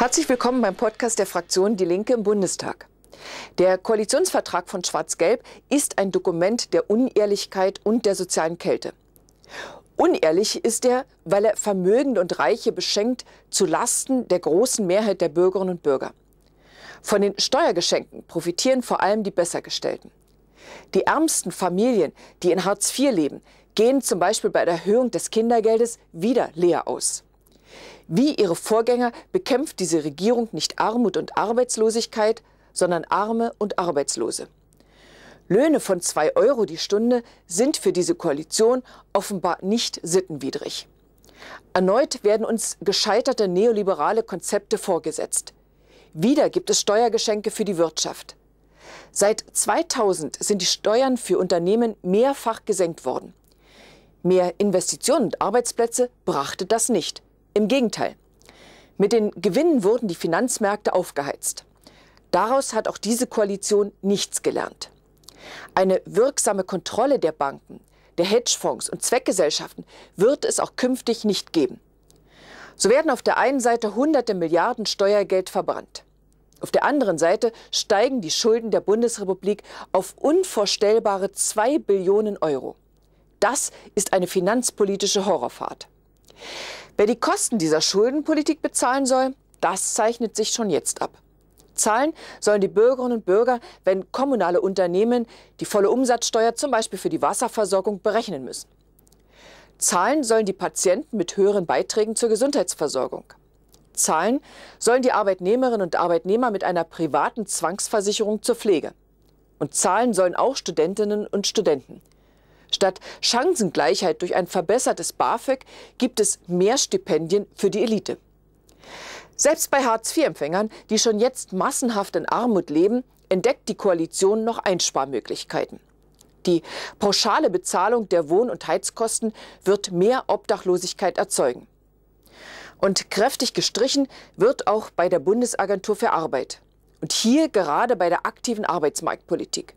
Herzlich willkommen beim Podcast der Fraktion Die Linke im Bundestag. Der Koalitionsvertrag von Schwarz-Gelb ist ein Dokument der Unehrlichkeit und der sozialen Kälte. Unehrlich ist er, weil er Vermögende und Reiche beschenkt zu Lasten der großen Mehrheit der Bürgerinnen und Bürger. Von den Steuergeschenken profitieren vor allem die Bessergestellten. Die ärmsten Familien, die in Hartz IV leben, gehen zum Beispiel bei der Erhöhung des Kindergeldes wieder leer aus. Wie ihre Vorgänger bekämpft diese Regierung nicht Armut und Arbeitslosigkeit, sondern Arme und Arbeitslose. Löhne von 2 Euro die Stunde sind für diese Koalition offenbar nicht sittenwidrig. Erneut werden uns gescheiterte neoliberale Konzepte vorgesetzt. Wieder gibt es Steuergeschenke für die Wirtschaft. Seit 2000 sind die Steuern für Unternehmen mehrfach gesenkt worden. Mehr Investitionen und Arbeitsplätze brachte das nicht. Im Gegenteil. Mit den Gewinnen wurden die Finanzmärkte aufgeheizt. Daraus hat auch diese Koalition nichts gelernt. Eine wirksame Kontrolle der Banken, der Hedgefonds und Zweckgesellschaften wird es auch künftig nicht geben. So werden auf der einen Seite hunderte Milliarden Steuergeld verbrannt. Auf der anderen Seite steigen die Schulden der Bundesrepublik auf unvorstellbare 2 Billionen Euro. Das ist eine finanzpolitische Horrorfahrt. Wer die Kosten dieser Schuldenpolitik bezahlen soll, das zeichnet sich schon jetzt ab. Zahlen sollen die Bürgerinnen und Bürger, wenn kommunale Unternehmen die volle Umsatzsteuer zum Beispiel für die Wasserversorgung berechnen müssen. Zahlen sollen die Patienten mit höheren Beiträgen zur Gesundheitsversorgung. Zahlen sollen die Arbeitnehmerinnen und Arbeitnehmer mit einer privaten Zwangsversicherung zur Pflege. Und zahlen sollen auch Studentinnen und Studenten. Statt Chancengleichheit durch ein verbessertes BAföG gibt es mehr Stipendien für die Elite. Selbst bei Hartz-IV-Empfängern, die schon jetzt massenhaft in Armut leben, entdeckt die Koalition noch Einsparmöglichkeiten. Die pauschale Bezahlung der Wohn- und Heizkosten wird mehr Obdachlosigkeit erzeugen. Und kräftig gestrichen wird auch bei der Bundesagentur für Arbeit. Und hier gerade bei der aktiven Arbeitsmarktpolitik.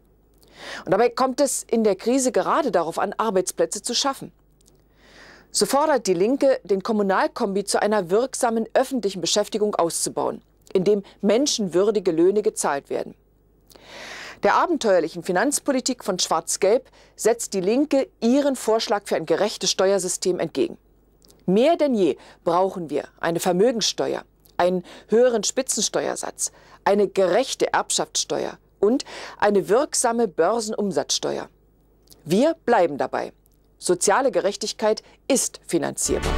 Und dabei kommt es in der Krise gerade darauf an, Arbeitsplätze zu schaffen. So fordert die Linke, den Kommunalkombi zu einer wirksamen öffentlichen Beschäftigung auszubauen, indem menschenwürdige Löhne gezahlt werden. Der abenteuerlichen Finanzpolitik von Schwarz-Gelb setzt die Linke ihren Vorschlag für ein gerechtes Steuersystem entgegen. Mehr denn je brauchen wir eine Vermögensteuer, einen höheren Spitzensteuersatz, eine gerechte Erbschaftssteuer und eine wirksame Börsenumsatzsteuer. Wir bleiben dabei. Soziale Gerechtigkeit ist finanzierbar.